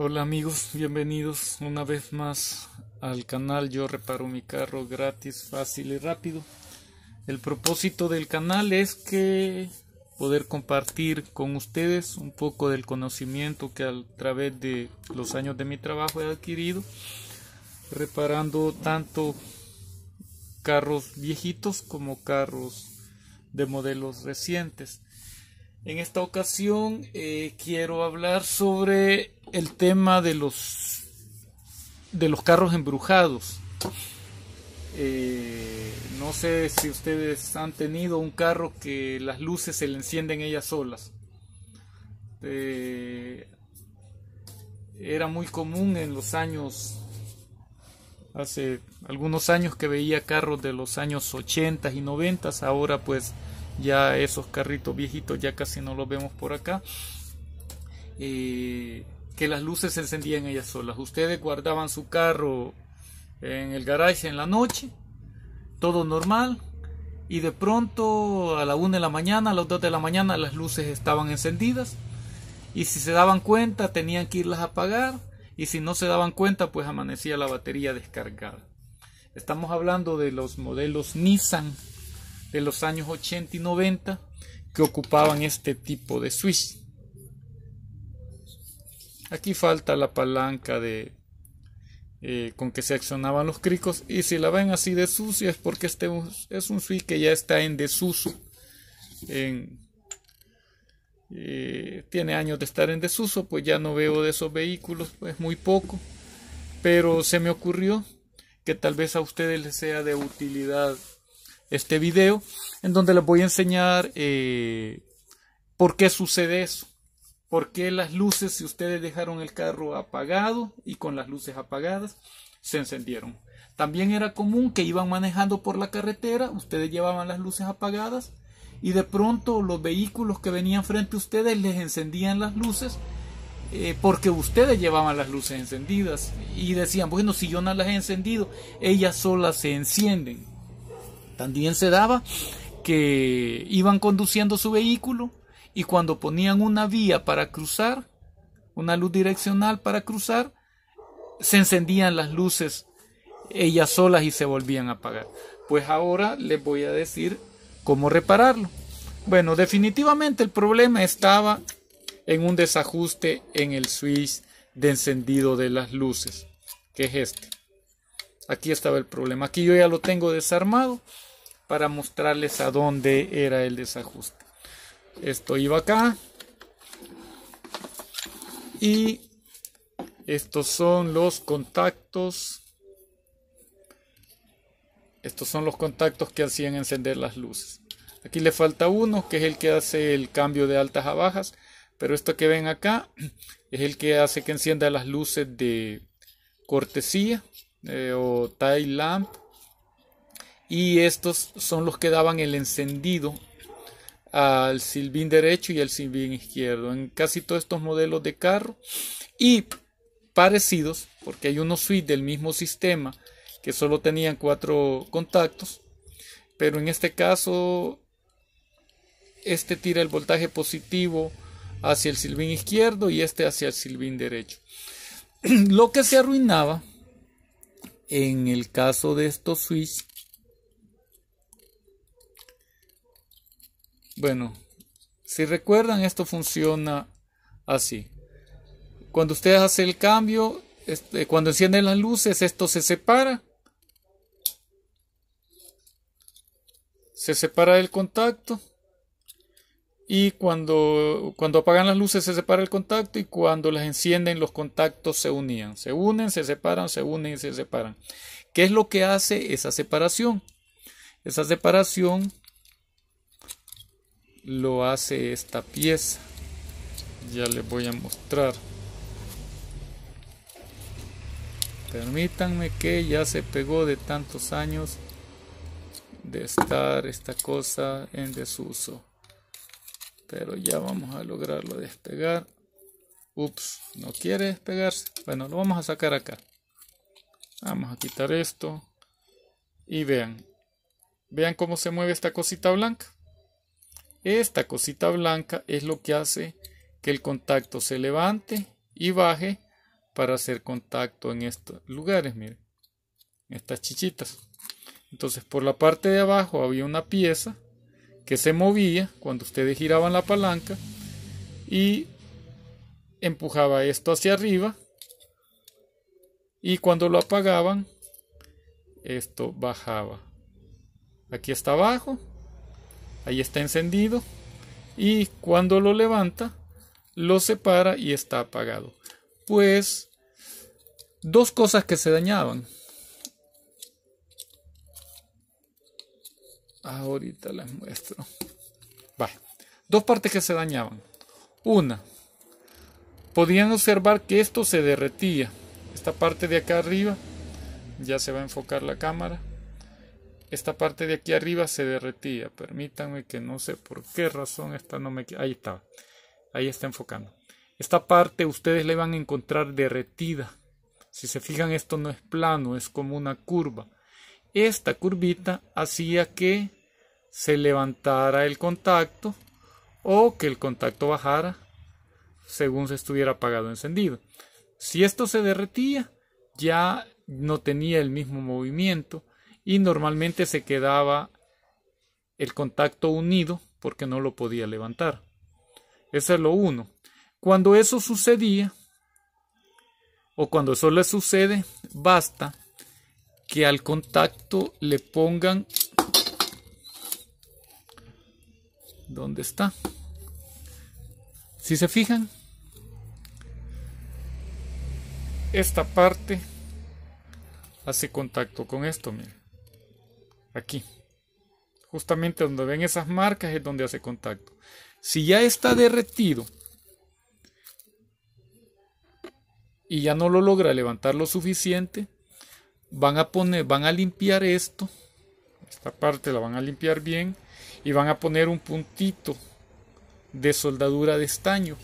Hola amigos, bienvenidos una vez más al canal Yo reparo mi carro gratis, fácil y rápido. El propósito del canal es que poder compartir con ustedes un poco del conocimiento que a través de los años de mi trabajo he adquirido reparando tanto carros viejitos como carros de modelos recientes. En esta ocasión eh, quiero hablar sobre el tema de los de los carros embrujados. Eh, no sé si ustedes han tenido un carro que las luces se le encienden ellas solas. Eh, era muy común en los años, hace algunos años que veía carros de los años 80 y 90, ahora pues ya esos carritos viejitos ya casi no los vemos por acá. Eh, que las luces se encendían ellas solas. Ustedes guardaban su carro en el garage en la noche, todo normal, y de pronto a la 1 de la mañana, a las 2 de la mañana las luces estaban encendidas, y si se daban cuenta tenían que irlas a apagar, y si no se daban cuenta pues amanecía la batería descargada. Estamos hablando de los modelos Nissan de los años 80 y 90 que ocupaban este tipo de switch. Aquí falta la palanca de eh, con que se accionaban los cricos y si la ven así de sucia es porque este es un switch que ya está en desuso. En, eh, tiene años de estar en desuso, pues ya no veo de esos vehículos, pues muy poco. Pero se me ocurrió que tal vez a ustedes les sea de utilidad este video en donde les voy a enseñar eh, por qué sucede eso. ¿Por qué las luces, si ustedes dejaron el carro apagado y con las luces apagadas, se encendieron? También era común que iban manejando por la carretera, ustedes llevaban las luces apagadas y de pronto los vehículos que venían frente a ustedes les encendían las luces eh, porque ustedes llevaban las luces encendidas y decían, bueno, si yo no las he encendido, ellas solas se encienden. También se daba que iban conduciendo su vehículo y cuando ponían una vía para cruzar, una luz direccional para cruzar, se encendían las luces ellas solas y se volvían a apagar. Pues ahora les voy a decir cómo repararlo. Bueno, definitivamente el problema estaba en un desajuste en el switch de encendido de las luces, que es este. Aquí estaba el problema. Aquí yo ya lo tengo desarmado para mostrarles a dónde era el desajuste. Esto iba acá. Y estos son los contactos. Estos son los contactos que hacían encender las luces. Aquí le falta uno, que es el que hace el cambio de altas a bajas. Pero esto que ven acá es el que hace que encienda las luces de cortesía eh, o tail lamp y estos son los que daban el encendido al silbín derecho y al silbín izquierdo en casi todos estos modelos de carro y parecidos porque hay unos switch del mismo sistema que solo tenían cuatro contactos pero en este caso este tira el voltaje positivo hacia el silbín izquierdo y este hacia el silbín derecho lo que se arruinaba en el caso de estos switch Bueno, si recuerdan, esto funciona así. Cuando ustedes hace el cambio, este, cuando encienden las luces, esto se separa. Se separa el contacto. Y cuando, cuando apagan las luces se separa el contacto y cuando las encienden los contactos se unían. Se unen, se separan, se unen y se separan. ¿Qué es lo que hace esa separación? Esa separación lo hace esta pieza ya les voy a mostrar permítanme que ya se pegó de tantos años de estar esta cosa en desuso pero ya vamos a lograrlo despegar ups no quiere despegarse bueno lo vamos a sacar acá vamos a quitar esto y vean vean cómo se mueve esta cosita blanca esta cosita blanca es lo que hace que el contacto se levante y baje para hacer contacto en estos lugares, miren, estas chichitas. Entonces por la parte de abajo había una pieza que se movía cuando ustedes giraban la palanca y empujaba esto hacia arriba y cuando lo apagaban esto bajaba. Aquí está abajo ahí está encendido y cuando lo levanta lo separa y está apagado. Pues dos cosas que se dañaban. Ahorita les muestro. Dos partes que se dañaban. Una, podían observar que esto se derretía. Esta parte de acá arriba, ya se va a enfocar la cámara esta parte de aquí arriba se derretía. Permítanme que no sé por qué razón esta no me... Ahí estaba. Ahí está enfocando. Esta parte ustedes le van a encontrar derretida. Si se fijan, esto no es plano, es como una curva. Esta curvita hacía que se levantara el contacto o que el contacto bajara según se estuviera apagado o encendido. Si esto se derretía, ya no tenía el mismo movimiento y normalmente se quedaba el contacto unido porque no lo podía levantar. ese es lo uno. Cuando eso sucedía, o cuando eso le sucede, basta que al contacto le pongan... ¿Dónde está? Si se fijan, esta parte hace contacto con esto, miren. Aquí. Justamente donde ven esas marcas es donde hace contacto. Si ya está derretido y ya no lo logra levantar lo suficiente, van a poner, van a limpiar esto. Esta parte la van a limpiar bien y van a poner un puntito de soldadura de estaño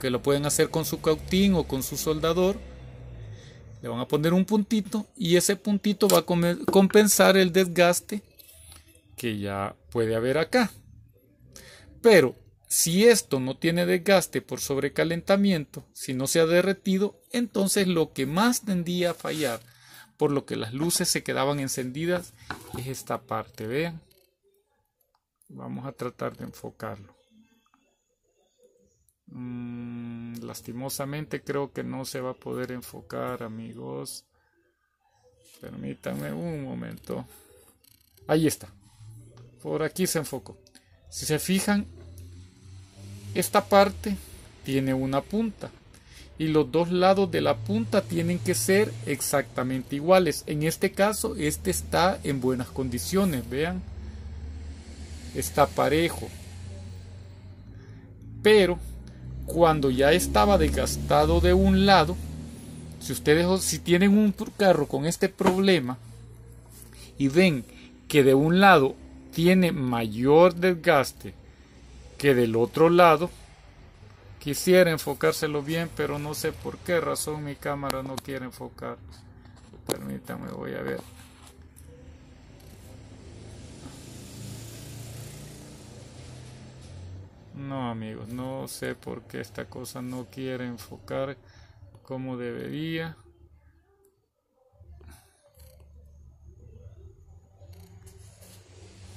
que lo pueden hacer con su cautín o con su soldador le van a poner un puntito y ese puntito va a compensar el desgaste que ya puede haber acá. Pero si esto no tiene desgaste por sobrecalentamiento, si no se ha derretido, entonces lo que más tendía a fallar, por lo que las luces se quedaban encendidas, es esta parte. Vean, vamos a tratar de enfocarlo. Mm, lastimosamente creo que no se va a poder enfocar, amigos. Permítanme un momento. Ahí está. Por aquí se enfocó. Si se fijan, esta parte tiene una punta y los dos lados de la punta tienen que ser exactamente iguales. En este caso, este está en buenas condiciones, vean. Está parejo. Pero cuando ya estaba desgastado de un lado, si ustedes si tienen un carro con este problema y ven que de un lado tiene mayor desgaste que del otro lado, quisiera enfocárselo bien, pero no sé por qué razón mi cámara no quiere enfocar. Permítame, voy a ver. No amigos, no sé por qué esta cosa no quiere enfocar como debería.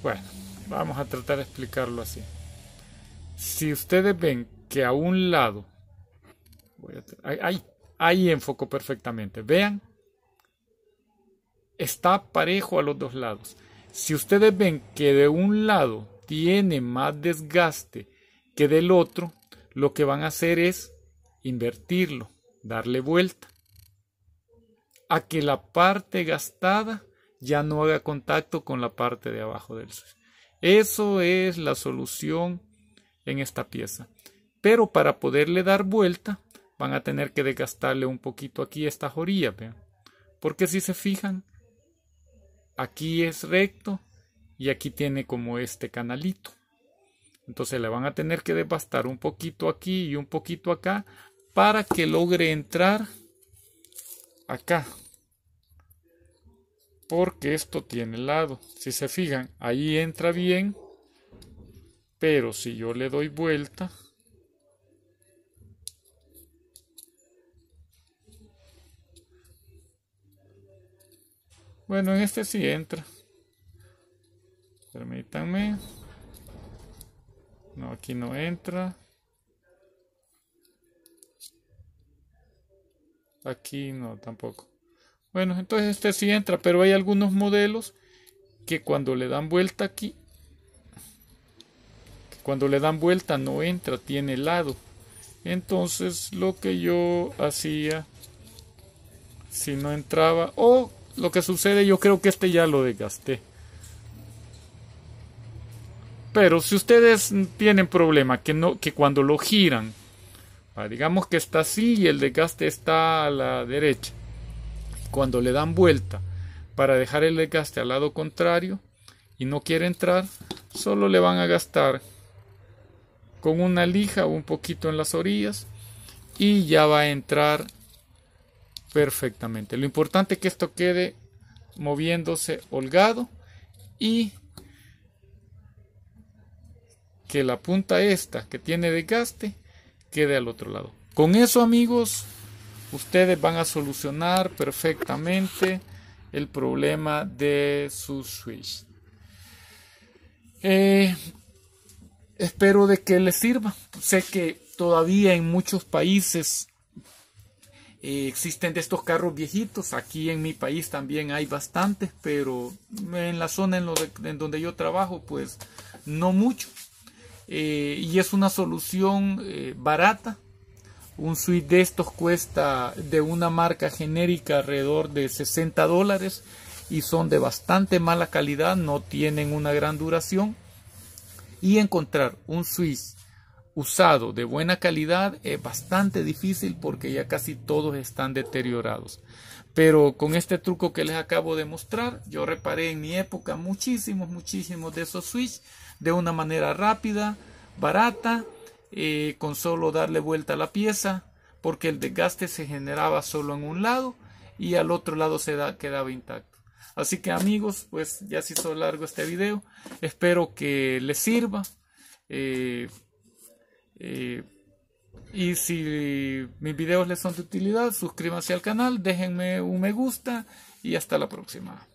Bueno, vamos a tratar de explicarlo así. Si ustedes ven que a un lado... ahí, ahí enfocó perfectamente. Vean. Está parejo a los dos lados. Si ustedes ven que de un lado tiene más desgaste que del otro lo que van a hacer es invertirlo, darle vuelta, a que la parte gastada ya no haga contacto con la parte de abajo del suelo. Eso es la solución en esta pieza. Pero para poderle dar vuelta, van a tener que desgastarle un poquito aquí esta jorilla, Porque si se fijan, aquí es recto y aquí tiene como este canalito. Entonces le van a tener que devastar un poquito aquí y un poquito acá para que logre entrar acá. Porque esto tiene lado. Si se fijan, ahí entra bien. Pero si yo le doy vuelta. Bueno, en este sí entra. Permítanme. No, aquí no entra. Aquí no, tampoco. Bueno, entonces este sí entra, pero hay algunos modelos que cuando le dan vuelta aquí, cuando le dan vuelta no entra, tiene lado. Entonces lo que yo hacía, si no entraba, o lo que sucede, yo creo que este ya lo desgasté. Pero si ustedes tienen problema que, no, que cuando lo giran, ah, digamos que está así y el desgaste está a la derecha, cuando le dan vuelta para dejar el desgaste al lado contrario y no quiere entrar, solo le van a gastar con una lija o un poquito en las orillas y ya va a entrar perfectamente. Lo importante es que esto quede moviéndose holgado y que la punta esta que tiene desgaste quede al otro lado. Con eso amigos, ustedes van a solucionar perfectamente el problema de su switch. Eh, espero de que les sirva. Sé que todavía en muchos países eh, existen de estos carros viejitos. Aquí en mi país también hay bastantes, pero en la zona en, en donde yo trabajo, pues no mucho. Eh, y es una solución eh, barata. Un switch de estos cuesta de una marca genérica alrededor de 60 dólares y son de bastante mala calidad, no tienen una gran duración. Y encontrar un Swiss usado de buena calidad es bastante difícil porque ya casi todos están deteriorados. Pero con este truco que les acabo de mostrar, yo reparé en mi época muchísimos, muchísimos de esos Swiss de una manera rápida, barata, eh, con solo darle vuelta a la pieza, porque el desgaste se generaba solo en un lado y al otro lado se quedaba intacto. Así que amigos, pues ya se hizo largo este video, espero que les sirva. Eh, eh, y si mis videos les son de utilidad, suscríbanse al canal, déjenme un me gusta y hasta la próxima.